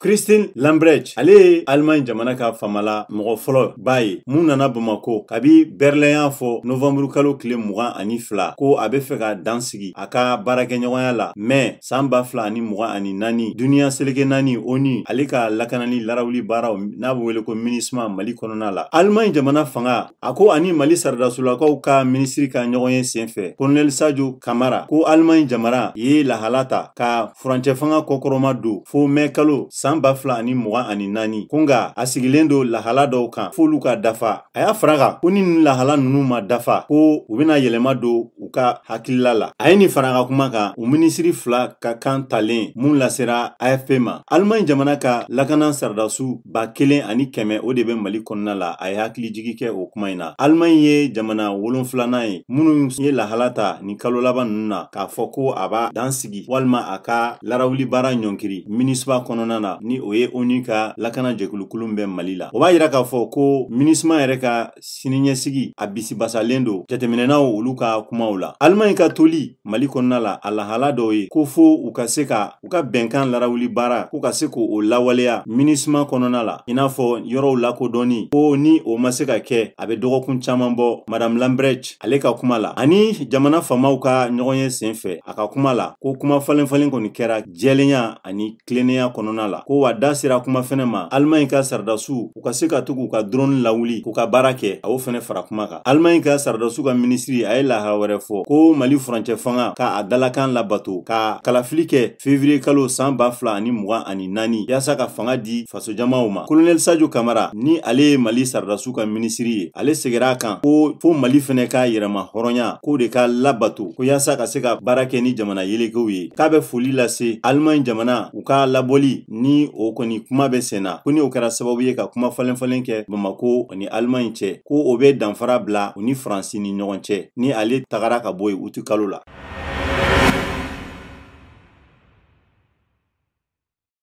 Christine Lambrecht ale ye Allemagne jamana ka famala mɔgɔ fɔlɔ b'a ye mun nana Bamako kabi Berlin y'a fɔ novembre kalo tile mugan ani fila ko a bɛ fɛ ka dan sigi a ka baarakɛɲɔgɔnya la mais saan b'a fila ani mugan ani naani duniɲa seleke naani ONU ale ka lakanali larawuli baaraw n'a be wele ko minisma Mali kɔnɔna la Allemagne jamana fanga a ko ani Mali saridasolakaw ka minisiri ka ɲɔgɔn ye sen fɛ Colonel Sadio Kamara ko Allemagne jamana ye lahala ta ka furancɛ fanga kɔkɔrɔma don fo mai kalo saan b'a fila ani mugan ani naani ko nga a sigilen don lahala dɔw kan f'olu ka dafa a y'a fara kan ko ni nin lahala ninnu ma dafa ko u bena yɛlɛma don u ka hakilila la a ye nin fara ka kuma kan u minisiri fila ka kan talen mun lasera afp ma alimaɲi jamana ka lakana saradasiw ba kelen ani kɛmɛ o de bɛ mali kɔnɔna la a ye hakilijigi kɛ o kuma ɲi na alimaɲi ye jamana wolonfilanan ye minnu ye lahala ta nin kalo laban nunu na k'a fɔ ko a b'a dan sigi walima a ka larawuli baara ɲɔnkiri minisba kɔnɔna na ni o ye onu ka lakana jɛkulukulun bɛ mali la o b'a yira k'a fɔ ko minisima yɛrɛ ka siniɲɛsigi a bisibasalen don jateminɛnaw olu ka kumaw la alimaɲi ka toli mali kɔnɔna la a lahala dɔw ye ko fo u ka se ka u ka bɛnkan larawuli baara k'u ka se k'o lawaleya minisima kɔnɔna la i n'a fɔ yɔrɔw lakodɔnni ko ni o ma se ka kɛ a bɛ dɔgɔkun caaman bɔ madam lambrecht ale ka kuma la ani jamana faamaw ka ɲɔgɔn ye sen fɛ a ka kuma la ko kuma falenfalen kɔni kɛra jɛlenya ani kilennenya kɔnɔna la ko wa da sera kuma fɛnɛ ma alimaɲi ka saridasiw u ka se ka to k'u ka dɔrɔni lawuli k'u ka baara kɛ a y'o fɛnɛ fara kuma kan alimaɲi ka saridasiw ka minisiri a ye lahara wɛrɛ fɔ ko mali furancɛ fanga k'a dalakan labato ka kalafili kɛ fevriye kalo saan b'a fila ani mugan ani naani y'asa ka fanga di fasojamaw ma kolonɛl sajo kamara ni ale ye mali saradasu ka minisiri ye ale segir'a kan ko fo mali fɛnɛ k'a yɛrɛma hɔrɔnya k'o de ka labato ko y'asa ka se ka baara kɛ ni jamana yelekew ye k'a bɛ foli lase alemaɲi jamana u ka labɔli ni o kɔni kuma bɛ sen na ko ni o kɛra sababu ye ka kuma falenfalen kɛ bamako ani alemaɲi cɛ ko o bɛ danfara bila u ni faransi ni ɲɔgɔn cɛ ni ale tagara ka bɔ yen u ti kalo la